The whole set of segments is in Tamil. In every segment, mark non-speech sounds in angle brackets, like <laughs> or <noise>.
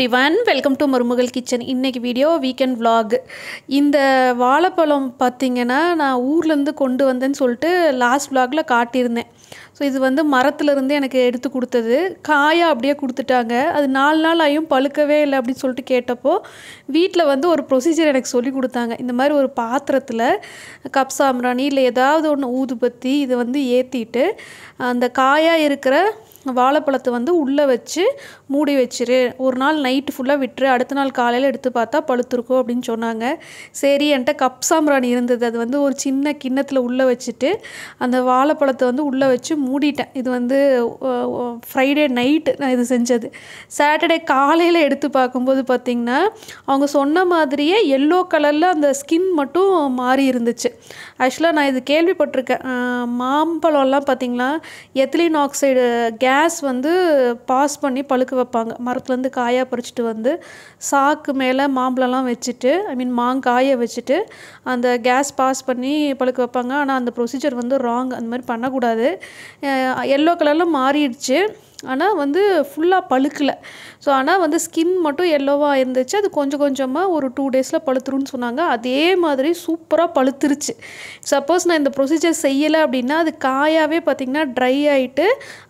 எவ்ரி ஒன் வெல்கம் டு மருமகள் கிச்சன் இன்றைக்கி வீடியோ வீக்கெண்ட் விலாக் இந்த வாழைப்பழம் பார்த்திங்கன்னா நான் ஊர்லேருந்து கொண்டு வந்தேன்னு சொல்லிட்டு லாஸ்ட் விலாகில் காட்டியிருந்தேன் ஸோ இது வந்து மரத்துலேருந்து எனக்கு எடுத்து கொடுத்தது காயாக அப்படியே கொடுத்துட்டாங்க அது நாலு நாள் ஆயும் பழுக்கவே இல்லை அப்படின்னு சொல்லிட்டு கேட்டப்போ வீட்டில் வந்து ஒரு ப்ரொசீஜர் எனக்கு சொல்லி கொடுத்தாங்க இந்த மாதிரி ஒரு பாத்திரத்தில் கப் சாம்பிராணி இல்லை ஏதாவது ஒன்று ஊதுபத்தி இதை வந்து ஏற்றிட்டு அந்த காயாக இருக்கிற வாழைப்பழத்தை வந்து உள்ளே வச்சு மூடி வச்சிரு ஒரு நாள் நைட்டு ஃபுல்லாக விட்டுரு அடுத்த நாள் காலையில் எடுத்து பார்த்தா பழுத்துருக்கும் அப்படின்னு சொன்னாங்க சரி என்கிட்ட கப் சாம்பிராணி இருந்தது அது வந்து ஒரு சின்ன கிண்ணத்தில் உள்ளே வச்சுட்டு அந்த வாழைப்பழத்தை வந்து உள்ளே வச்சு மூடிட்டேன் இது வந்து ஃப்ரைடே நைட்டு நான் இது செஞ்சது சாட்டர்டே காலையில் எடுத்து பார்க்கும்போது பார்த்திங்கன்னா அவங்க சொன்ன மாதிரியே எல்லோ கலரில் அந்த ஸ்கின் மட்டும் மாறி இருந்துச்சு ஆக்சுவலாக நான் இது கேள்விப்பட்டிருக்கேன் மாம்பழம்லாம் பார்த்திங்கன்னா எத்திலின் ஆக்சைடு கேஸ் வந்து பாஸ் பண்ணி பழுக்க வைப்பாங்க மரத்துலேருந்து காயாக பறிச்சிட்டு வந்து சாக்கு மேலே மாம்பழம்லாம் வச்சுட்டு ஐ மீன் மாங்காயை வச்சுட்டு அந்த கேஸ் பாஸ் பண்ணி பழுக்க வைப்பாங்க ஆனால் அந்த ப்ரொசீஜர் வந்து ராங் அந்த மாதிரி பண்ணக்கூடாது எல்லோ கலரில் மாறிடுச்சு ஆனால் வந்து ஃபுல்லாக பழுக்கலை ஸோ ஆனால் வந்து ஸ்கின் மட்டும் எல்லோவாக இருந்துச்சு அது கொஞ்சம் கொஞ்சமாக ஒரு டூ டேஸில் பழுத்துருன்னு சொன்னாங்க அதே மாதிரி சூப்பராக பழுத்துருச்சு சப்போஸ் நான் இந்த ப்ரொசீஜர் செய்யலை அப்படின்னா அது காயாகவே பார்த்திங்கன்னா ட்ரை ஆகிட்டு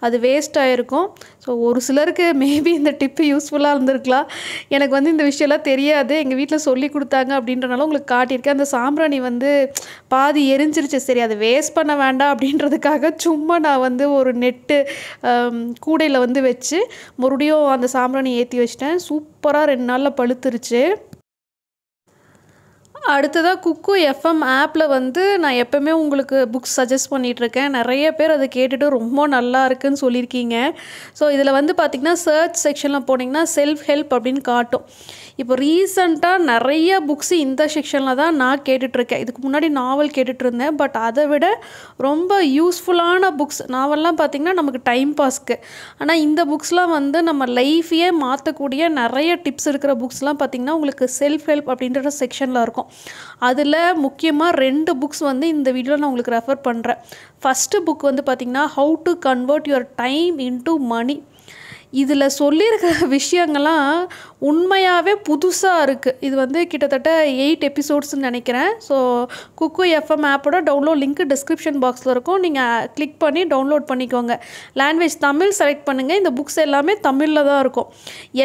அது வேஸ்ட் ஆகிருக்கும் ஸோ ஒரு சிலருக்கு மேபி இந்த டிப்பு யூஸ்ஃபுல்லாக இருந்திருக்கலாம் எனக்கு வந்து இந்த விஷயம்லாம் தெரியாது எங்கள் வீட்டில் சொல்லி கொடுத்தாங்க அப்படின்றனால உங்களுக்கு காட்டியிருக்கேன் அந்த சாம்பிராணி வந்து பாதி எரிஞ்சிருச்சு சரி அதை வேஸ்ட் பண்ண வேண்டாம் அப்படின்றதுக்காக சும்மா நான் வந்து ஒரு நெட்டு கூட கூடையில் வந்து வச்சு மறுபடியும் அந்த சாம்பிராணி ஏற்றி வச்சிட்டேன் சூப்பராக ரெண்டு நாளில் பழுத்துருச்சு அடுத்ததாக குக்கு எஃப்எம் ஆப்பில் வந்து நான் எப்போவுமே உங்களுக்கு புக்ஸ் சஜஸ்ட் பண்ணிகிட்ருக்கேன் நிறைய பேர் அதை கேட்டுட்டு ரொம்ப நல்லா இருக்குதுன்னு சொல்லியிருக்கீங்க ஸோ இதில் வந்து பார்த்திங்கன்னா சர்ச் செக்ஷனில் போனீங்கன்னா செல்ஃப் ஹெல்ப் அப்படின்னு காட்டும் இப்போ ரீசண்டாக நிறைய புக்ஸ் இந்த செக்ஷனில் தான் நான் கேட்டுட்ருக்கேன் இதுக்கு முன்னாடி நாவல் கேட்டுட்ருந்தேன் பட் அதை விட ரொம்ப யூஸ்ஃபுல்லான புக்ஸ் நாவல்லாம் பார்த்திங்கன்னா நமக்கு டைம் பாஸ்க்கு ஆனால் இந்த புக்ஸ்லாம் வந்து நம்ம லைஃப்பையே மாற்றக்கூடிய நிறைய டிப்ஸ் இருக்கிற புக்ஸ்லாம் பார்த்திங்கன்னா உங்களுக்கு செல்ஃப் ஹெல்ப் அப்படின்ற செக்ஷனில் இருக்கும் அதில் முக்கியமாக ரெண்டு புக்ஸ் வந்து இந்த வீடியோவில் நான் உங்களுக்கு ரெஃபர் பண்ணுறேன் ஃபஸ்ட்டு புக் வந்து பார்த்திங்கன்னா how to convert your time into money இதில் சொல்லியிருக்கிற <laughs> விஷயங்கள்லாம் உண்மையாகவே புதுசாக இருக்குது இது வந்து கிட்டத்தட்ட எயிட் எபிசோட்ஸ்னு நினைக்கிறேன் ஸோ குக்கு எஃப்எம் ஆப்போட டவுன்லோட் லிங்க்கு டிஸ்கிரிப்ஷன் பாக்ஸில் இருக்கும் நீங்கள் கிளிக் பண்ணி டவுன்லோட் பண்ணிக்கோங்க லாங்குவேஜ் தமிழ் செலக்ட் பண்ணுங்கள் இந்த புக்ஸ் எல்லாமே தமிழில் தான் இருக்கும்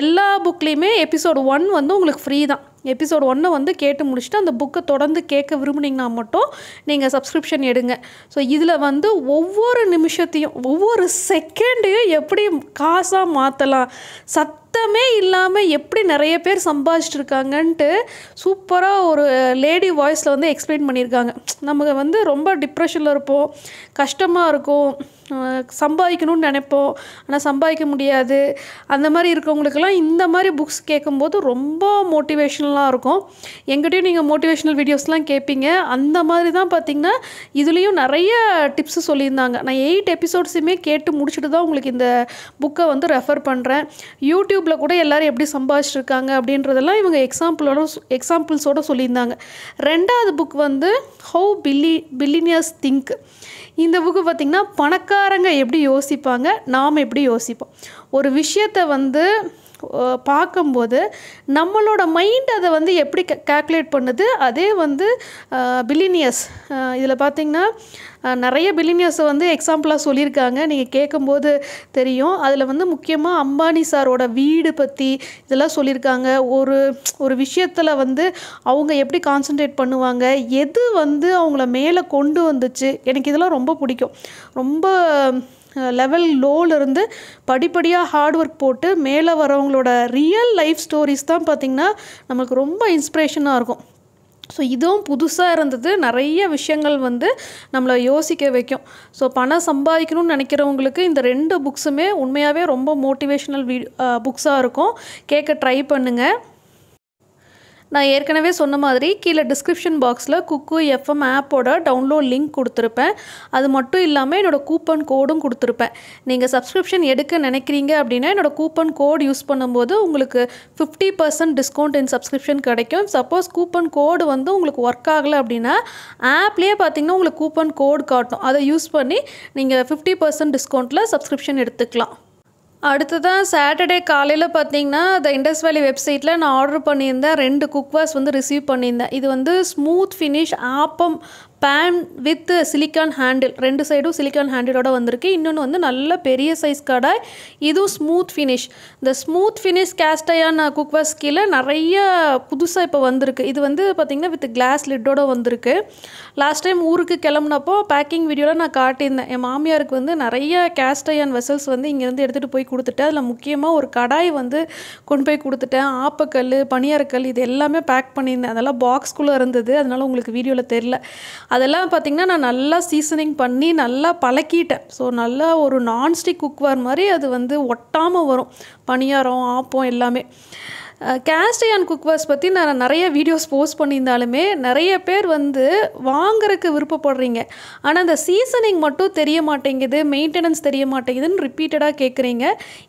எல்லா புக்லேயுமே எபிசோட் ஒன் வந்து உங்களுக்கு ஃப்ரீ தான் எபிசோட் ஒன்று வந்து கேட்டு முடிச்சுட்டு அந்த புக்கை தொடர்ந்து கேட்க விரும்புனீங்கன்னா மட்டும் நீங்கள் சப்ஸ்கிரிப்ஷன் எடுங்க ஸோ இதில் வந்து ஒவ்வொரு நிமிஷத்தையும் ஒவ்வொரு செகண்டையும் எப்படி காசாக மாற்றலாம் சத் சத்தமே இல்லாமல் எப்படி நிறைய பேர் சம்பாதிச்சிட்ருக்காங்கன்ட்டு சூப்பராக ஒரு லேடி வாய்ஸில் வந்து எக்ஸ்பிளைன் பண்ணியிருக்காங்க நமக்கு வந்து ரொம்ப டிப்ரெஷனில் இருப்போம் கஷ்டமாக இருக்கும் சம்பாதிக்கணும்னு நினைப்போம் ஆனால் சம்பாதிக்க முடியாது அந்த மாதிரி இருக்கவங்களுக்கெல்லாம் இந்த மாதிரி புக்ஸ் கேட்கும்போது ரொம்ப மோட்டிவேஷனலாக இருக்கும் எங்கிட்டையும் நீங்கள் மோட்டிவேஷனல் வீடியோஸ்லாம் கேட்பீங்க அந்த மாதிரி தான் பார்த்திங்கன்னா இதுலேயும் நிறைய டிப்ஸு சொல்லியிருந்தாங்க நான் எயிட் எபிசோட்ஸுமே கேட்டு முடிச்சுட்டு தான் உங்களுக்கு இந்த புக்கை வந்து ரெஃபர் பண்ணுறேன் யூடியூப் யூடியூப்பில் கூட எல்லோரும் எப்படி சம்பாதிச்சிருக்காங்க அப்படின்றதெல்லாம் இவங்க எக்ஸாம்பிளோட எக்ஸாம்பிள்ஸோடு சொல்லியிருந்தாங்க ரெண்டாவது புக் வந்து ஹவு பில்லி பில்லினியர்ஸ் திங்க் இந்த புக்கு பார்த்திங்கன்னா பணக்காரங்க எப்படி யோசிப்பாங்க நாம் எப்படி யோசிப்போம் ஒரு விஷயத்தை வந்து பார்க்கும்போது நம்மளோட மைண்ட் அதை வந்து எப்படி கேல்குலேட் பண்ணுது அதே வந்து பிலினியஸ் இதில் பார்த்திங்கன்னா நிறைய பில்லினியர்ஸை வந்து எக்ஸாம்பிளாக சொல்லியிருக்காங்க நீங்கள் கேட்கும்போது தெரியும் அதில் வந்து முக்கியமாக அம்பானி சாரோட வீடு பற்றி இதெல்லாம் சொல்லியிருக்காங்க ஒரு ஒரு விஷயத்தில் வந்து அவங்க எப்படி கான்சன்ட்ரேட் பண்ணுவாங்க எது வந்து அவங்கள மேலே கொண்டு வந்துச்சு எனக்கு இதெல்லாம் ரொம்ப பிடிக்கும் ரொம்ப லெவல் லோலேருந்து படிப்படியாக ஹார்ட் ஒர்க் போட்டு மேலே வரவங்களோட ரியல் லைஃப் ஸ்டோரிஸ் தான் பார்த்திங்கன்னா நமக்கு ரொம்ப இன்ஸ்பிரேஷனாக இருக்கும் ஸோ இதுவும் புதுசாக இருந்தது நிறைய விஷயங்கள் வந்து நம்மளை யோசிக்க வைக்கும் ஸோ பணம் சம்பாதிக்கணும்னு நினைக்கிறவங்களுக்கு இந்த ரெண்டு புக்ஸுமே உண்மையாகவே ரொம்ப மோட்டிவேஷ்னல் வீ புக்ஸாக இருக்கும் கேட்க ட்ரை பண்ணுங்கள் நான் ஏற்கனவே சொன்ன மாதிரி கீழே டிஸ்கிரிப்ஷன் பாக்ஸில் குக்கு எஃப்எம் ஆப்போட டவுன்லோட் லிங்க் கொடுத்துருப்பேன் அது மட்டும் இல்லாமல் என்னோடய கூப்பன் கோடும் கொடுத்துருப்பேன் நீங்கள் சப்ஸ்கிரிப்ஷன் எடுக்க நினைக்கிறீங்க அப்படின்னா என்னோடய கூப்பன் கோட் யூஸ் பண்ணும்போது உங்களுக்கு fifty percent discount in subscription கிடைக்கும் சப்போஸ் கூப்பன் கோடு வந்து உங்களுக்கு ஒர்க் ஆகலை அப்படின்னா ஆப்லேயே பார்த்தீங்கன்னா உங்களுக்கு கூப்பன் கோட் காட்டும் அதை யூஸ் பண்ணி நீங்கள் ஃபிஃப்டி பர்சன்ட் டிஸ்கவுண்ட்டில் சப்ஸ்கிரிப்ஷன் எடுத்துக்கலாம் அடுத்ததான் சாட்டர்டே காலையில் பார்த்தீங்கன்னா த இண்டஸ் வேலி வெப்சைட்டில் நான் ஆர்டர் பண்ணியிருந்தேன் ரெண்டு குக்வாஸ் வந்து ரிசீவ் பண்ணியிருந்தேன் இது வந்து smooth finish appam pan with silicone handle ரெண்டு சைடும் சிலிக்கான் ஹேண்டிலோட வந்திருக்கு இன்னொன்று வந்து நல்ல பெரிய சைஸ் கடாய் இதுவும் ஸ்மூத் ஃபினிஷ் இந்த ஸ்மூத் ஃபினிஷ் கேஸ்டையான குக்வேர் ஸ்கீல நிறைய புதுசாக இப்போ வந்திருக்கு இது வந்து பார்த்திங்கன்னா வித் கிளாஸ் லிட்டோட வந்திருக்கு லாஸ்ட் டைம் ஊருக்கு கிளம்புனப்போ பேக்கிங் வீடியோவில் நான் காட்டியிருந்தேன் என் மாமியாருக்கு வந்து நிறைய கேஸ்டையான் வெசல்ஸ் வந்து இங்கேருந்து எடுத்துகிட்டு போய் கொடுத்துட்டேன் அதில் முக்கியமாக ஒரு கடாய் வந்து கொண்டு போய் கொடுத்துட்டேன் ஆப்பக்கல் பனியாரக்கல் இது எல்லாமே பேக் பண்ணியிருந்தேன் அதெல்லாம் பாக்ஸ்குள்ளே இருந்தது அதனால் உங்களுக்கு வீடியோவில் தெரில அதெல்லாம் பார்த்திங்கன்னா நான் நல்லா சீசனிங் பண்ணி நல்லா பழக்கிட்டேன் ஸோ நல்லா ஒரு நான்ஸ்டிக் குக்வார் மாதிரி அது வந்து ஒட்டாமல் வரும் பணியாரம் ஆப்பம் எல்லாமே கேஸ்ட் குக்வாஸ் பற்றி நான் நிறைய வீடியோஸ் போஸ்ட் பண்ணியிருந்தாலுமே நிறைய பேர் வந்து வாங்குறதுக்கு விருப்பப்படுறீங்க ஆனால் அந்த சீசனிங் மட்டும் தெரிய மாட்டேங்குது மெயின்டெனன்ஸ் தெரிய மாட்டேங்குதுன்னு ரிப்பீட்டடாக கேட்குறீங்க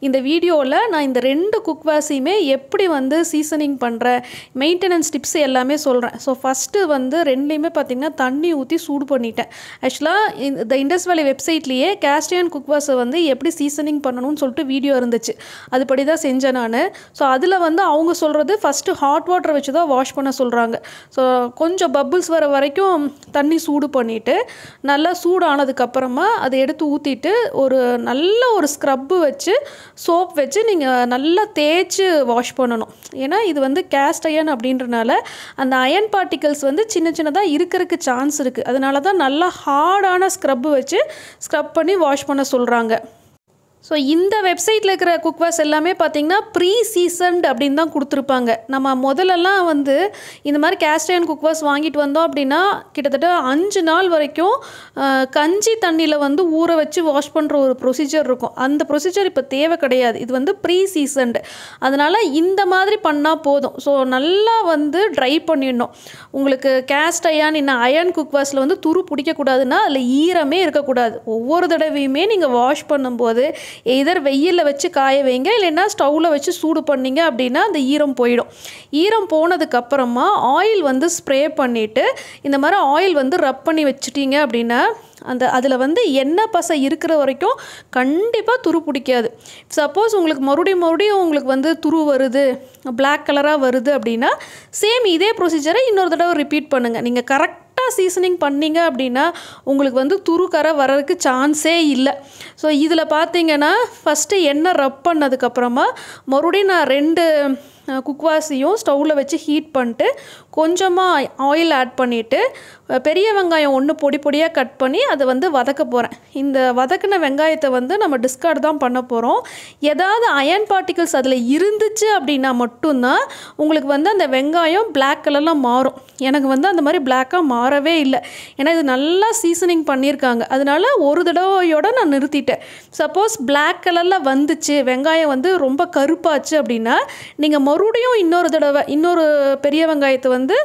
இந்த வீடியோவில் நான் இந்த ரெண்டு குக்வாஸையுமே எப்படி வந்து சீசனிங் பண்ணுறேன் மெயின்டெனன்ஸ் டிப்ஸ் எல்லாமே சொல்கிறேன் ஸோ ஃபஸ்ட்டு வந்து ரெண்டுலேயுமே பார்த்திங்கன்னா தண்ணி ஊற்றி சூடு பண்ணிட்டேன் ஆக்சுவலாக இந்த இண்டஸ் வேலை வெப்சைட்லேயே கேஸ்ட் அண்ட் குக்வாஸை வந்து எப்படி சீசனிங் பண்ணணும்னு சொல்லிட்டு வீடியோ இருந்துச்சு அதுபடி தான் செஞ்சேன் நான் ஸோ அதில் வந்து அவங்க சொல்கிறது ஃபஸ்ட்டு ஹாட் வாட்டர் வச்சு தான் வாஷ் பண்ண சொல்கிறாங்க ஸோ கொஞ்சம் பப்புள்ஸ் வர வரைக்கும் தண்ணி சூடு பண்ணிவிட்டு நல்லா சூடானதுக்கப்புறமா அதை எடுத்து ஊற்றிட்டு ஒரு நல்ல ஒரு ஸ்க்ரப்பு வச்சு சோப் வச்சு நீங்கள் நல்லா தேய்ச்சி வாஷ் பண்ணணும் ஏன்னா இது வந்து கேஸ்ட் அயன் அப்படின்றனால அந்த அயன் பார்ட்டிகல்ஸ் வந்து சின்ன சின்னதாக இருக்கிறதுக்கு சான்ஸ் இருக்குது அதனால தான் நல்லா ஹார்டான ஸ்க்ரப்பு வச்சு ஸ்க்ரப் பண்ணி வாஷ் பண்ண சொல்கிறாங்க ஸோ இந்த வெப்சைட்டில் இருக்கிற குக்வாஸ் எல்லாமே பார்த்தீங்கன்னா ப்ரீ சீசன்ட் அப்படின்னு தான் கொடுத்துருப்பாங்க நம்ம முதலெல்லாம் வந்து இந்த மாதிரி கேஸ்ட் குக்வாஸ் வாங்கிட்டு வந்தோம் அப்படின்னா கிட்டத்தட்ட அஞ்சு நாள் வரைக்கும் கஞ்சி தண்ணியில் வந்து ஊற வச்சு வாஷ் பண்ணுற ஒரு ப்ரொசீஜர் இருக்கும் அந்த ப்ரொசீஜர் இப்போ தேவை கிடையாது இது வந்து ப்ரீ சீசன்டு அதனால் இந்த மாதிரி பண்ணால் போதும் ஸோ நல்லா வந்து ட்ரை பண்ணிடணும் உங்களுக்கு கேஸ்ட் அயான் என்ன அயன் குக்வாஸில் வந்து துரு பிடிக்கக்கூடாதுன்னா அதில் ஈரமே இருக்கக்கூடாது ஒவ்வொரு தடவையுமே நீங்கள் வாஷ் பண்ணும்போது எதர் வெயிலில் வச்சு காய வைங்க இல்லைன்னா ஸ்டவ்வில் வச்சு சூடு பண்ணிங்க அப்படின்னா அந்த ஈரம் போயிடும் ஈரம் போனதுக்கப்புறமா ஆயில் வந்து ஸ்ப்ரே பண்ணிவிட்டு இந்த மாதிரி ஆயில் வந்து ரப் பண்ணி வச்சுட்டீங்க அப்படின்னா அந்த அதில் வந்து எண்ணெய் பசை இருக்கிற வரைக்கும் கண்டிப்பாக துரு பிடிக்காது சப்போஸ் உங்களுக்கு மறுபடியும் மறுபடியும் உங்களுக்கு வந்து துரு வருது பிளாக் கலராக வருது அப்படின்னா சேம் இதே ப்ரொசீஜரை இன்னொரு தடவை ரிப்பீட் பண்ணுங்கள் நீங்கள் கரெக்ட் கரெக்டாக சீசனிங் பண்ணிங்க அப்படின்னா உங்களுக்கு வந்து துருக்கரை வர்றதுக்கு சான்ஸே இல்லை ஸோ இதில் பார்த்தீங்கன்னா ஃபஸ்ட்டு எண்ணெய் ரப் பண்ணதுக்கப்புறமா மறுபடியும் நான் ரெண்டு குக்வாசியும் ஸ்டவ்வில் வச்சு ஹீட் பண்ணிட்டு கொஞ்சமாக ஆயில் ஆட் பண்ணிவிட்டு பெரிய வெங்காயம் ஒன்று பொடி பொடியாக கட் பண்ணி அதை வந்து வதக்க போகிறேன் இந்த வதக்கின வெங்காயத்தை வந்து நம்ம டிஸ்கார்ட் தான் பண்ண போகிறோம் ஏதாவது அயன் பார்ட்டிகல்ஸ் அதில் இருந்துச்சு அப்படின்னா மட்டும்தான் உங்களுக்கு வந்து அந்த வெங்காயம் பிளாக் கலரில் மாறும் எனக்கு வந்து அந்த மாதிரி பிளாக்காக மாறவே இல்லை ஏன்னா இது நல்லா சீசனிங் பண்ணியிருக்காங்க அதனால் ஒரு தடவையோட நான் நிறுத்திட்டேன் சப்போஸ் பிளாக் கலரில் வந்துச்சு வெங்காயம் வந்து ரொம்ப கருப்பாச்சு அப்படின்னா நீங்கள் மறுபடியும் இன்னொரு தடவை இன்னொரு பெரிய வெங்காயத்தை வந்து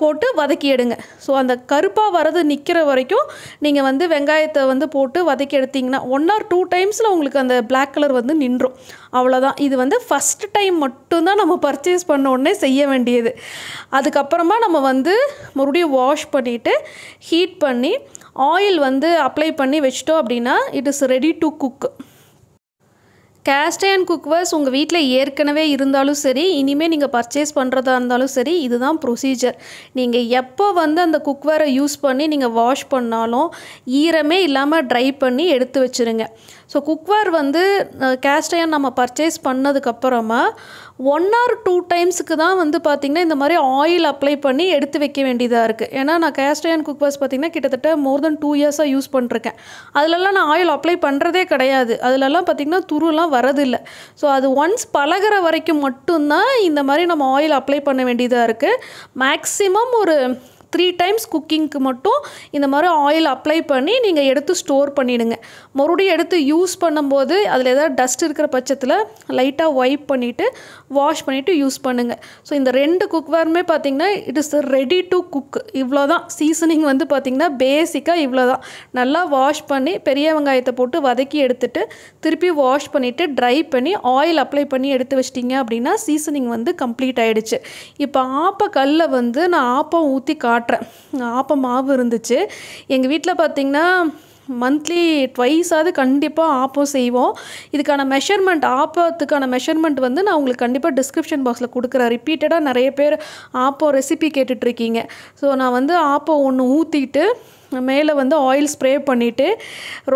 போட்டு வதக்கி எடுங்க ஸோ அந்த கருப்பாக வரது நிற்கிற வரைக்கும் நீங்கள் வந்து வெங்காயத்தை வந்து போட்டு வதக்கி எடுத்திங்கன்னா ஒன் ஆர் டூ டைம்ஸில் உங்களுக்கு அந்த பிளாக் கலர் வந்து நின்றும் அவ்வளோதான் இது வந்து ஃபஸ்ட் டைம் மட்டும்தான் நம்ம பர்ச்சேஸ் பண்ண உடனே செய்ய வேண்டியது அதுக்கப்புறமா நம்ம வந்து மறுபடியும் வாஷ் பண்ணிவிட்டு ஹீட் பண்ணி ஆயில் வந்து அப்ளை பண்ணி வச்சிட்டோம் அப்படின்னா it is ready to cook cast and cookwares உங்கள் வீட்டில் ஏற்கனவே இருந்தாலும் சரி இனிமேல் நீங்கள் பர்ச்சேஸ் பண்ணுறதா இருந்தாலும் சரி இதுதான் ப்ரொசீஜர் நீங்கள் எப்போ வந்து அந்த குக்வேரை யூஸ் பண்ணி நீங்கள் வாஷ் பண்ணாலும் ஈரமே இல்லாமல் ட்ரை பண்ணி எடுத்து வச்சுருங்க ஸோ குக்வேர் வந்து கேஸ்ட் அயன் நம்ம பர்ச்சேஸ் பண்ணதுக்கப்புறமா ஒன் ஆர் டூ டைம்ஸுக்கு தான் வந்து பார்த்திங்கன்னா இந்த மாதிரி ஆயில் அப்ளை பண்ணி எடுத்து வைக்க வேண்டியதாக இருக்குது ஏன்னா நான் கேஸ்ட் அயன் குக்வேர்ஸ் பார்த்திங்கன்னா கிட்டத்தட்ட மோர் தென் டூ இயர்ஸாக யூஸ் பண்ணுறேன் அதிலலாம் நான் ஆயில் அப்ளை பண்ணுறதே கிடையாது அதிலலாம் பார்த்திங்கன்னா துருலாம் வரதில்லை ஸோ அது ஒன்ஸ் பழகிற வரைக்கும் மட்டும்தான் இந்த மாதிரி நம்ம ஆயில் அப்ளை பண்ண வேண்டியதாக இருக்குது மேக்ஸிமம் ஒரு த்ரீ டைம்ஸ் குக்கிங்க்கு மட்டும் இந்த மாதிரி ஆயில் அப்ளை பண்ணி நீங்கள் எடுத்து ஸ்டோர் பண்ணிவிடுங்க மறுபடியும் எடுத்து யூஸ் பண்ணும்போது அதில் ஏதாவது டஸ்ட் இருக்கிற பட்சத்தில் லைட்டாக ஒய்ப் பண்ணிவிட்டு வாஷ் பண்ணிவிட்டு யூஸ் பண்ணுங்கள் ஸோ இந்த ரெண்டு குக்வேருமே பார்த்திங்கன்னா it is ready to cook இவ்வளோ தான் சீசனிங் வந்து பார்த்திங்கன்னா பேசிக்காக இவ்வளோ தான் நல்லா வாஷ் பண்ணி பெரிய வெங்காயத்தை போட்டு வதக்கி எடுத்துகிட்டு திருப்பி வாஷ் பண்ணிவிட்டு ட்ரை பண்ணி ஆயில் அப்ளை பண்ணி எடுத்து வச்சிட்டிங்க அப்படின்னா சீசனிங் வந்து கம்ப்ளீட் ஆகிடுச்சு இப்போ ஆப்ப கல்லில் வந்து நான் ஆப்பம் ஊற்றி காட்டுறேன் காட்டுறேன் ஆப்பம் மாவு இருந்துச்சு எங்கள் வீட்டில் பார்த்திங்கன்னா மந்த்லி ட்வைஸாவது கண்டிப்பாக ஆப்பம் செய்வோம் இதுக்கான மெஷர்மெண்ட் ஆப்பத்துக்கான மெஷர்மெண்ட் வந்து நான் உங்களுக்கு கண்டிப்பாக டிஸ்கிரிப்ஷன் பாக்ஸில் கொடுக்குறேன் ரிப்பீட்டடாக நிறைய பேர் ஆப்பம் ரெசிபி கேட்டுட்ருக்கீங்க ஸோ நான் வந்து ஆப்பம் ஒன்று ஊற்றிட்டு மேலே வந்து ஆயில் ஸ்ப்ரே பண்ணிவிட்டு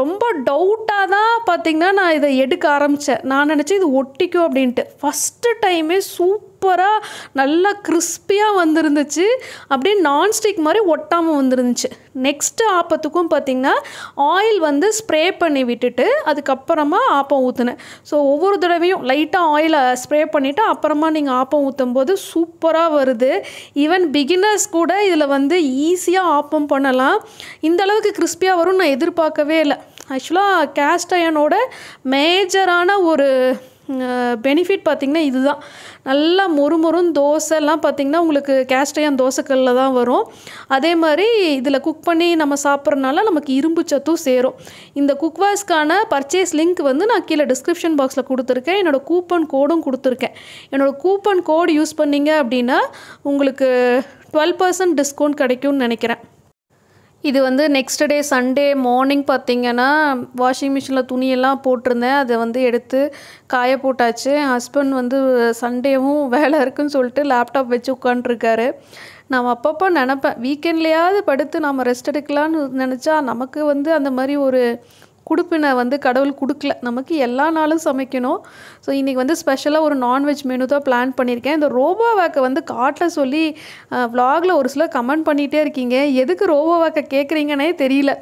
ரொம்ப டவுட்டாக தான் பார்த்திங்கன்னா நான் இதை எடுக்க ஆரம்பித்தேன் நான் நினச்சேன் இது ஒட்டிக்கும் அப்படின்ட்டு ஃபஸ்ட்டு டைமே சூப்பராக நல்லா கிறிஸ்பியாக வந்துருந்துச்சு அப்படியே நான்ஸ்டிக் மாதிரி ஒட்டாமல் வந்துருந்துச்சு நெக்ஸ்ட்டு ஆப்பத்துக்கும் பார்த்திங்கன்னா ஆயில் வந்து ஸ்ப்ரே பண்ணி விட்டுட்டு அதுக்கப்புறமா ஆப்பம் ஊற்றுனேன் ஸோ ஒவ்வொரு தடவையும் லைட்டாக ஆயிலை ஸ்ப்ரே பண்ணிவிட்டு அப்புறமா நீங்கள் ஆப்பம் ஊற்றும் போது சூப்பராக வருது ஈவன் பிகினர்ஸ் கூட இதில் வந்து ஈஸியாக ஆப்பம் பண்ணலாம் இந்த அளவுக்கு கிறிஸ்பியாக வரும்னு நான் எதிர்பார்க்கவே இல்லை ஆக்சுவலாக கேஸ்ட் அயனோட மேஜரான ஒரு பெனிஃபிட் பார்த்திங்கன்னா இதுதான் நல்லா மொறுமொறும் தோசைலாம் பார்த்திங்கன்னா உங்களுக்கு கேஸ்டயன் தோசைக்கல்லில் தான் வரும் அதே மாதிரி இதில் குக் பண்ணி நம்ம சாப்பிட்றனால நமக்கு இரும்பு சத்தும் சேரும் இந்த குக்வாஸ்க்கான பர்ச்சேஸ் லிங்க் வந்து நான் கீழே டிஸ்கிரிப்ஷன் பாக்ஸில் கொடுத்துருக்கேன் என்னோடய கூப்பன் கோடும் கொடுத்துருக்கேன் என்னோடய கூப்பன் கோடு யூஸ் பண்ணிங்க அப்படின்னா உங்களுக்கு டுவெல் பர்சன்ட் டிஸ்கவுண்ட் கிடைக்கும்னு நினைக்கிறேன் இது வந்து நெக்ஸ்ட் டே சண்டே மார்னிங் பார்த்திங்கன்னா வாஷிங் மிஷினில் துணியெல்லாம் போட்டிருந்தேன் அதை வந்து எடுத்து காய போட்டாச்சு ஹஸ்பண்ட் வந்து சண்டேவும் வேலை இருக்குன்னு சொல்லிட்டு லேப்டாப் வச்சு உட்காண்ட்ருக்காரு நான் அப்பப்போ நினப்பேன் வீக்கெண்ட்லேயாவது படுத்து நாம் ரெஸ்ட் எடுக்கலான்னு நினச்சா நமக்கு வந்து அந்த மாதிரி ஒரு கொடுப்பினை வந்து கடவுள் கொடுக்கல நமக்கு எல்லா நாளும் சமைக்கணும் ஸோ இன்றைக்கி வந்து ஸ்பெஷலாக ஒரு நான்வெஜ் மெனு தான் பிளான் பண்ணியிருக்கேன் இந்த ரோபோ வாக்கை வந்து காட்டில் சொல்லி வ்ளாகில் ஒரு சில கமெண்ட் பண்ணிகிட்டே இருக்கீங்க எதுக்கு ரோபோ வாக்கை கேட்குறீங்கன்னே தெரியல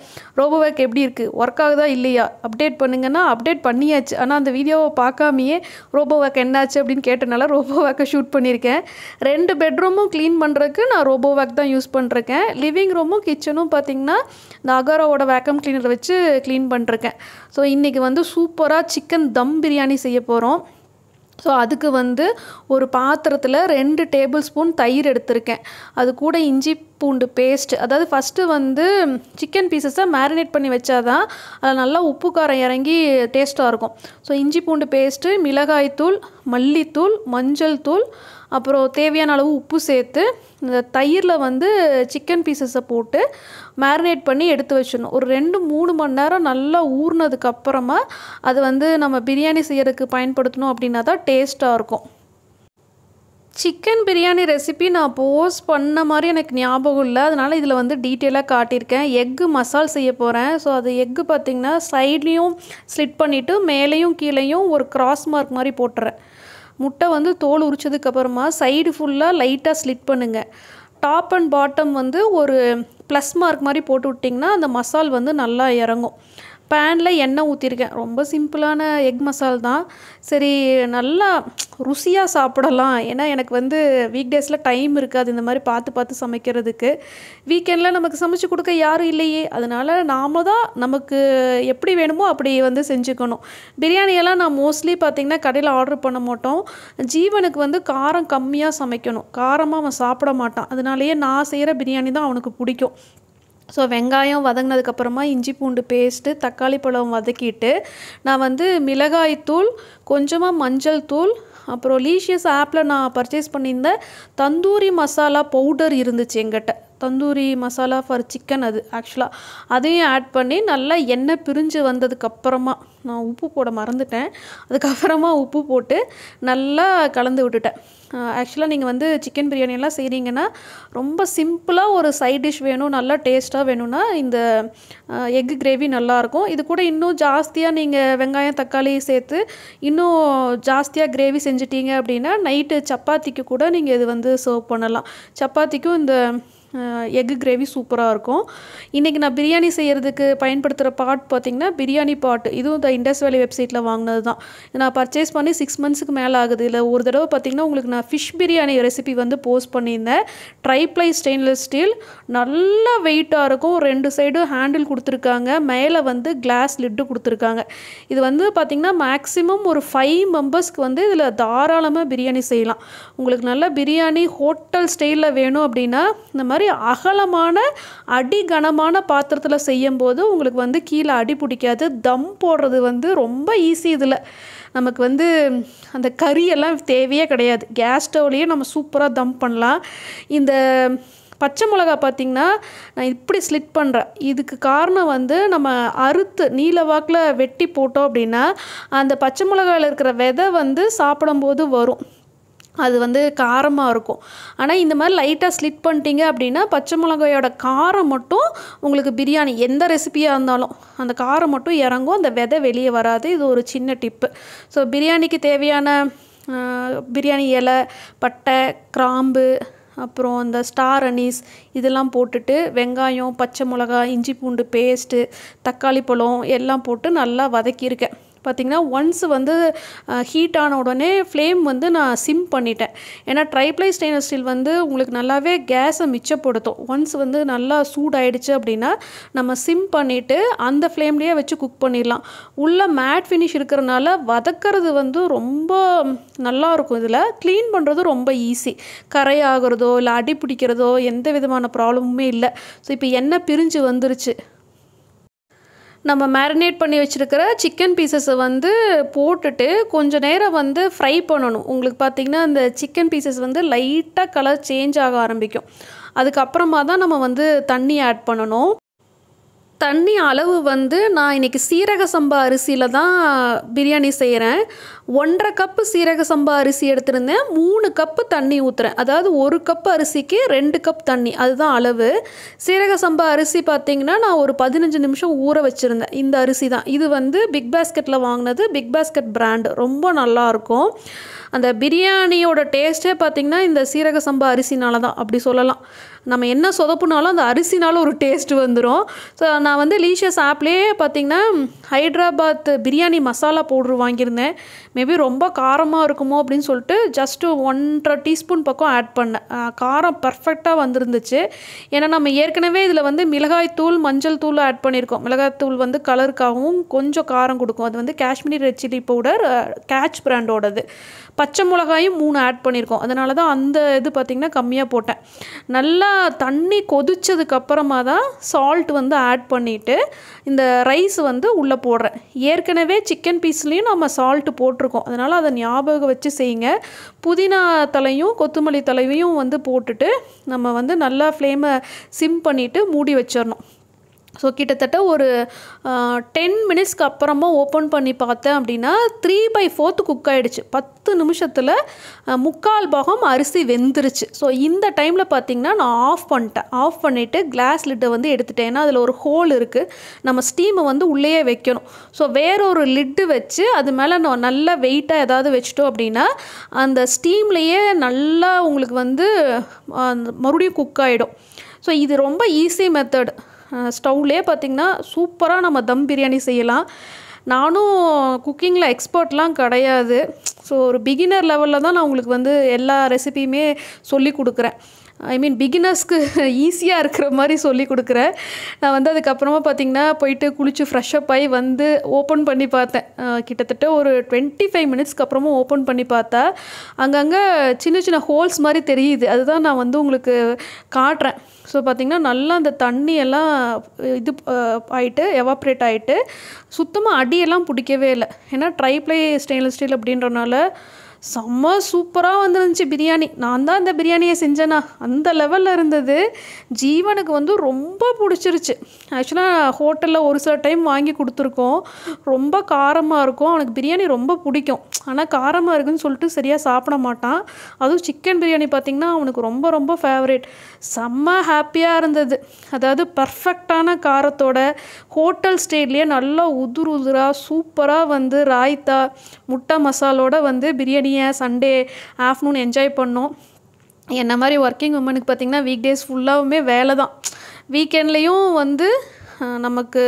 ரோபோ வேக் எப்படி இருக்குது ஒர்க் ஆகுதா இல்லையா அப்டேட் பண்ணுங்கன்னா அப்டேட் பண்ணியாச்சு ஆனால் அந்த வீடியோவை பார்க்காமையே ரோபோ வேக் என்னாச்சு அப்படின்னு கேட்டனால ரோபோ வேக்கை ஷூட் பண்ணியிருக்கேன் ரெண்டு பெட்ரூமும் க்ளீன் பண்ணுறதுக்கு நான் ரோபோ வேக் தான் யூஸ் பண்ணுறேன் லிவிங் ரூமும் கிச்சனும் பார்த்திங்கன்னா இந்த அகாரோவோட வேக்கம் கிளீனர் வச்சு க்ளீன் பண்ணுறேன் இருக்கேன் ஸோ இன்றைக்கி வந்து சூப்பராக சிக்கன் தம் பிரியாணி செய்ய போகிறோம் ஸோ அதுக்கு வந்து ஒரு பாத்திரத்தில் ரெண்டு டேபிள் ஸ்பூன் தயிர் எடுத்திருக்கேன் அது கூட இஞ்சி பூண்டு பேஸ்ட் அதாவது ஃபஸ்ட்டு வந்து சிக்கன் பீசஸை மேரினேட் பண்ணி தான் அதில் நல்லா உப்பு காரம் இறங்கி டேஸ்ட்டாக இருக்கும் ஸோ இஞ்சி பூண்டு பேஸ்ட்டு மிளகாய் தூள் மல்லித்தூள் மஞ்சள் தூள் அப்புறம் தேவையான அளவு உப்பு சேர்த்து இந்த தயிரில் வந்து சிக்கன் பீசஸை போட்டு மேரினேட் பண்ணி எடுத்து வச்சிடணும் ஒரு ரெண்டு மூணு மணி நேரம் நல்லா ஊறினதுக்கப்புறமா அது வந்து நம்ம பிரியாணி செய்கிறதுக்கு பயன்படுத்தணும் அப்படின்னா தான் டேஸ்ட்டாக இருக்கும் சிக்கன் பிரியாணி ரெசிபி நான் போஸ்ட் பண்ண மாதிரி எனக்கு ஞாபகம் இல்லை அதனால் இதில் வந்து டீட்டெயிலாக காட்டியிருக்கேன் எக்கு மசால் செய்ய போகிறேன் ஸோ அது எக்கு பார்த்திங்கன்னா சைட்லேயும் ஸ்லிட் பண்ணிவிட்டு மேலேயும் கீழேயும் ஒரு கிராஸ் மார்க் மாதிரி போட்டுறேன் முட்டை வந்து தோல் உரிச்சதுக்கப்புறமா சைடு ஃபுல்லாக லைட்டாக ஸ்லிட் பண்ணுங்கள் டாப் அண்ட் பாட்டம் வந்து ஒரு ப்ளஸ் மார்க் மாதிரி போட்டு விட்டிங்கன்னா அந்த மசால் வந்து நல்லா இறங்கும் பேனில் எண்ணெய் ஊற்றிருக்கேன் ரொம்ப சிம்பிளான எக் மசால் தான் சரி நல்லா ருசியாக சாப்பிடலாம் ஏன்னா எனக்கு வந்து வீக் டேஸில் டைம் இருக்காது இந்த மாதிரி பார்த்து பார்த்து சமைக்கிறதுக்கு வீக்கெண்டில் நமக்கு சமைச்சு கொடுக்க யாரும் இல்லையே அதனால் நாம தான் நமக்கு எப்படி வேணுமோ அப்படி வந்து செஞ்சுக்கணும் பிரியாணியெல்லாம் நான் மோஸ்ட்லி பார்த்திங்கன்னா கடையில் ஆர்டர் பண்ண மாட்டோம் ஜீவனுக்கு வந்து காரம் கம்மியாக சமைக்கணும் காரமாக அவன் சாப்பிட மாட்டான் அதனாலேயே நான் செய்கிற பிரியாணி தான் அவனுக்கு பிடிக்கும் ஸோ வெங்காயம் வதங்கினதுக்கப்புறமா இஞ்சி பூண்டு பேஸ்ட்டு தக்காளி பழம் வதக்கிட்டு நான் வந்து மிளகாய் தூள் கொஞ்சமாக மஞ்சள் தூள் அப்புறம் லீஷியஸ் ஆப்பில் நான் பர்ச்சேஸ் பண்ணியிருந்த தந்தூரி மசாலா பவுடர் இருந்துச்சு எங்கிட்ட தந்தூரி மசாலா ஃபார் சிக்கன் அது ஆக்சுவலாக அதையும் ஆட் பண்ணி நல்லா எண்ணெய் பிரிஞ்சு வந்ததுக்கப்புறமா நான் உப்பு போட மறந்துட்டேன் அதுக்கப்புறமா உப்பு போட்டு நல்லா கலந்து விட்டுட்டேன் ஆக்சுவலாக நீங்கள் வந்து சிக்கன் பிரியாணியெல்லாம் செய்கிறீங்கன்னா ரொம்ப சிம்பிளாக ஒரு சைட் டிஷ் வேணும் நல்லா டேஸ்ட்டாக வேணும்னா இந்த எக் கிரேவி நல்லாயிருக்கும் இது கூட இன்னும் ஜாஸ்தியாக நீங்கள் வெங்காயம் தக்காளி சேர்த்து இன்னும் ஜாஸ்தியாக கிரேவி செஞ்சிட்டீங்க அப்படின்னா நைட்டு சப்பாத்திக்கு கூட நீங்கள் இது வந்து சர்வ் பண்ணலாம் சப்பாத்திக்கும் இந்த எக்கு கிரேவி சூப்பராக இருக்கும் இன்றைக்கி நான் பிரியாணி செய்கிறதுக்கு பயன்படுத்துகிற பாட் பார்த்திங்கன்னா பிரியாணி பாட் இதுவும் இந்த இண்டஸ் வேலி வெப்சைட்டில் வாங்கினது தான் நான் பர்ச்சேஸ் பண்ணி சிக்ஸ் மந்த்ஸுக்கு மேலே ஆகுது இல்லை ஒரு தடவை பார்த்திங்கன்னா உங்களுக்கு நான் ஃபிஷ் பிரியாணி ரெசிபி வந்து போஸ்ட் பண்ணியிருந்தேன் ட்ரைப்ளை ஸ்டெயின்லெஸ் ஸ்டீல் நல்லா வெயிட்டாக இருக்கும் ரெண்டு சைடும் ஹேண்டில் கொடுத்துருக்காங்க மேலே வந்து கிளாஸ் லிட்டு கொடுத்துருக்காங்க இது வந்து பார்த்திங்கன்னா மேக்ஸிமம் ஒரு ஃபைவ் மெம்பர்ஸ்க்கு வந்து இதில் தாராளமாக பிரியாணி செய்யலாம் உங்களுக்கு நல்லா பிரியாணி ஹோட்டல் ஸ்டைலில் வேணும் அப்படின்னா நம்ம மாதிரி அகலமான அடி கனமான பாத்திரத்தில் செய்யும் போது உங்களுக்கு வந்து கீழே அடி பிடிக்காது தம் போடுறது வந்து ரொம்ப ஈஸி இதில் நமக்கு வந்து அந்த கறியெல்லாம் தேவையே கிடையாது கேஸ் ஸ்டவ்லேயே நம்ம சூப்பராக தம் பண்ணலாம் இந்த பச்சை மிளகா பார்த்திங்கன்னா நான் இப்படி ஸ்லிட் பண்ணுறேன் இதுக்கு காரணம் வந்து நம்ம அறுத்து நீல வாக்கில் வெட்டி போட்டோம் அப்படின்னா அந்த பச்சை மிளகாயில் இருக்கிற விதை வந்து சாப்பிடும்போது வரும் அது வந்து காரமாக இருக்கும் ஆனால் இந்த மாதிரி லைட்டாக ஸ்லிட் பண்ணிட்டீங்க அப்படின்னா பச்சை மிளகாயோட காரம் மட்டும் உங்களுக்கு பிரியாணி எந்த ரெசிபியாக இருந்தாலும் அந்த காரம் மட்டும் இறங்கும் அந்த விதை வெளியே வராது இது ஒரு சின்ன டிப்பு ஸோ பிரியாணிக்கு தேவையான பிரியாணி இலை பட்டை கிராம்பு அப்புறம் அந்த ஸ்டார் அனீஸ் இதெல்லாம் போட்டுட்டு வெங்காயம் பச்சை மிளகா இஞ்சி பூண்டு பேஸ்ட்டு தக்காளி பழம் எல்லாம் போட்டு நல்லா வதக்கியிருக்கேன் பார்த்திங்கன்னா ஒன்ஸ் வந்து ஹீட் ஆன உடனே ஃப்ளேம் வந்து நான் சிம் பண்ணிட்டேன் ஏன்னா ட்ரைப்ளை ஸ்டெயின்லெஸ் ஸ்டீல் வந்து உங்களுக்கு நல்லாவே கேஸை மிச்சப்படுத்தும் ஒன்ஸ் வந்து நல்லா சூடாயிடுச்சு அப்படின்னா நம்ம சிம் பண்ணிவிட்டு அந்த ஃப்ளேம்லேயே வச்சு குக் பண்ணிடலாம் உள்ளே மேட் ஃபினிஷ் இருக்கிறனால வதக்கிறது வந்து ரொம்ப நல்லாயிருக்கும் இதில் க்ளீன் பண்ணுறது ரொம்ப ஈஸி கரை ஆகிறதோ இல்லை அடி பிடிக்கிறதோ எந்த விதமான ப்ராப்ளமுமே இல்லை ஸோ இப்போ எண்ணெய் பிரிஞ்சு வந்துருச்சு நம்ம மேரினேட் பண்ணி வச்சுருக்கிற சிக்கன் பீசஸை வந்து போட்டுட்டு கொஞ்சம் நேரம் வந்து ஃப்ரை பண்ணணும் உங்களுக்கு பார்த்திங்கன்னா அந்த சிக்கன் பீசஸ் வந்து லைட்டாக கலர் சேஞ்ச் ஆக ஆரம்பிக்கும் அதுக்கப்புறமா தான் நம்ம வந்து தண்ணி ஆட் பண்ணணும் தண்ணி அளவு வந்து நான் இன்றைக்கி சீரக சம்பா அரிசியில் தான் பிரியாணி செய்கிறேன் ஒன்றரை கப்பு சீரக சம்பா அரிசி எடுத்திருந்தேன் மூணு கப்பு தண்ணி ஊற்றுறேன் அதாவது ஒரு கப்பு அரிசிக்கு ரெண்டு கப் தண்ணி அதுதான் அளவு சீரக சம்பா அரிசி பார்த்திங்கன்னா நான் ஒரு பதினஞ்சு நிமிஷம் ஊற வச்சுருந்தேன் இந்த அரிசி தான் இது வந்து பிக் பாஸ்கெட்டில் வாங்கினது பிக் பாஸ்கெட் பிராண்டு ரொம்ப நல்லாயிருக்கும் அந்த பிரியாணியோட டேஸ்ட்டே பார்த்திங்கன்னா இந்த சீரக சம்பா அரிசினால தான் அப்படி சொல்லலாம் நம்ம என்ன சொதப்புனாலும் அந்த அரிசினால ஒரு டேஸ்ட் வந்துடும் ஸோ நான் வந்து லீஷியஸ் ஆப்லேயே பார்த்தீங்கன்னா ஹைதராபாத் பிரியாணி மசாலா பவுட்ரு வாங்கியிருந்தேன் மேபி ரொம்ப காரமாக இருக்குமோ அப்படின்னு சொல்லிட்டு ஜஸ்ட்டு ஒன்றரை டீஸ்பூன் பக்கம் ஆட் பண்ணேன் காரம் பர்ஃபெக்டாக வந்திருந்துச்சு ஏன்னா நம்ம ஏற்கனவே இதில் வந்து மிளகாய் தூள் மஞ்சள் தூள் ஆட் பண்ணியிருக்கோம் மிளகாய் தூள் வந்து கலருக்காகவும் கொஞ்சம் காரம் கொடுக்கும் அது வந்து Kashmiri red chilli powder Catch பிராண்டோடது பச்சை மிளகாயும் மூணு ஆட் பண்ணியிருக்கோம் அதனால தான் அந்த இது பார்த்திங்கன்னா கம்மியாக போட்டேன் நல்லா தண்ணி கொதித்ததுக்கப்புறமா தான் சால்ட் வந்து ஆட் பண்ணிவிட்டு இந்த ரைஸ் வந்து உள்ளே போடுறேன் ஏற்கனவே சிக்கன் பீஸ்லேயும் நம்ம சால்ட்டு போட்டிருக்கோம் அதனால் அதை ஞாபகம் வச்சு செய்யுங்க புதினா தலையும் கொத்தமல்லி தலையையும் வந்து போட்டுட்டு நம்ம வந்து நல்லா ஃப்ளேமை சிம் பண்ணிவிட்டு மூடி வச்சிடணும் ஸோ கிட்டத்தட்ட ஒரு டென் மினிட்ஸ்க்கு அப்புறமா ஓப்பன் பண்ணி பார்த்தேன் அப்படின்னா த்ரீ பை ஃபோர்த்து குக் ஆகிடுச்சு பத்து நிமிஷத்தில் முக்கால் பாகம் அரிசி வெந்துருச்சு ஸோ இந்த டைமில் பார்த்திங்கன்னா நான் ஆஃப் பண்ணிட்டேன் ஆஃப் பண்ணிவிட்டு கிளாஸ் லிட்டை வந்து எடுத்துட்டேன் ஏன்னா அதில் ஒரு ஹோல் இருக்குது நம்ம ஸ்டீமை வந்து உள்ளேயே வைக்கணும் ஸோ வேற ஒரு லிட்டு வச்சு அது மேலே நான் நல்லா வெயிட்டாக ஏதாவது வச்சுட்டோம் அப்படின்னா அந்த ஸ்டீம்லேயே நல்லா உங்களுக்கு வந்து மறுபடியும் குக் ஆகிடும் ஸோ இது ரொம்ப ஈஸி மெத்தட் ஸ்டவ்லே பார்த்திங்கன்னா சூப்பராக நம்ம தம் பிரியாணி செய்யலாம் நானும் குக்கிங்கில் எக்ஸ்பர்ட்லாம் கிடையாது ஸோ ஒரு பிகினர் லெவலில் தான் நான் உங்களுக்கு வந்து எல்லா ரெசிபியுமே சொல்லி கொடுக்குறேன் ஐ மீன் பிகினர்ஸ்க்கு ஈஸியாக இருக்கிற மாதிரி சொல்லி கொடுக்குறேன் நான் வந்து அதுக்கப்புறமா பார்த்தீங்கன்னா போயிட்டு குளித்து ஃப்ரெஷ்ஷப் ஆகி வந்து ஓப்பன் பண்ணி பார்த்தேன் கிட்டத்தட்ட ஒரு டுவெண்ட்டி ஃபைவ் மினிட்ஸ்க்கு அப்புறமா ஓப்பன் பண்ணி பார்த்தா அங்கங்கே சின்ன சின்ன ஹோல்ஸ் மாதிரி தெரியுது அதுதான் நான் வந்து உங்களுக்கு காட்டுறேன் ஸோ பார்த்திங்கன்னா நல்லா அந்த தண்ணியெல்லாம் இது ஆகிட்டு எவாப்ரேட் ஆகிட்டு சுத்தமாக அடியெல்லாம் பிடிக்கவே இல்லை ஏன்னா ட்ரைப்ளை ஸ்டெயின்லெஸ் ஸ்டீல் அப்படின்றனால செம்ம சூப்பராக வந்துருந்துச்சு பிரியாணி நான் தான் இந்த பிரியாணியை செஞ்சேனா அந்த லெவலில் இருந்தது ஜீவனுக்கு வந்து ரொம்ப பிடிச்சிருச்சு ஆக்சுவலாக ஹோட்டலில் ஒரு சில டைம் வாங்கி கொடுத்துருக்கோம் ரொம்ப காரமாக இருக்கும் அவனுக்கு பிரியாணி ரொம்ப பிடிக்கும் ஆனால் காரமாக இருக்குதுன்னு சொல்லிட்டு சரியாக சாப்பிட மாட்டான் அதுவும் சிக்கன் பிரியாணி பார்த்திங்கன்னா அவனுக்கு ரொம்ப ரொம்ப ஃபேவரேட் செம்ம ஹாப்பியாக இருந்தது அதாவது பர்ஃபெக்டான காரத்தோட ஹோட்டல் ஸ்டைல்லையே நல்லா உதுர் உதுராக சூப்பராக வந்து ராய்த்தா முட்டை மசாலோட வந்து பிரியாணி ஜேர்னியை சண்டே ஆஃப்டர்நூன் என்ஜாய் பண்ணோம் என்ன மாதிரி ஒர்க்கிங் உமனுக்கு பார்த்திங்கன்னா வீக் டேஸ் ஃபுல்லாகவுமே வேலை தான் வீக்கெண்ட்லேயும் வந்து நமக்கு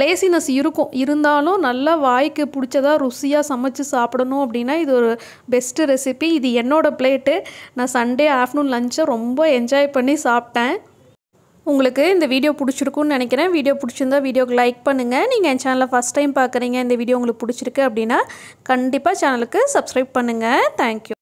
லேசினஸ் இருக்கும் இருந்தாலும் நல்லா வாய்க்கு பிடிச்சதாக ருசியாக சமைச்சு சாப்பிடணும் அப்படின்னா இது ஒரு பெஸ்ட்டு ரெசிபி இது என்னோடய பிளேட்டு நான் சண்டே ஆஃப்டர்நூன் லஞ்சை ரொம்ப என்ஜாய் பண்ணி சாப்பிட்டேன் உங்களுக்கு இந்த வீடியோ பிடிச்சிருக்குன்னு நினைக்கிறேன் வீடியோ பிடிச்சிருந்தா வீடியோக்கு லைக் பண்ணுங்கள் நீங்கள் என் சேனலை ஃபஸ்ட் டைம் பார்க்குறீங்க இந்த வீடியோ உங்களுக்கு பிடிச்சிருக்கு அப்படின்னா கண்டிப்பாக சேனலுக்கு சப்ஸ்கிரைப் பண்ணுங்கள் தேங்க்யூ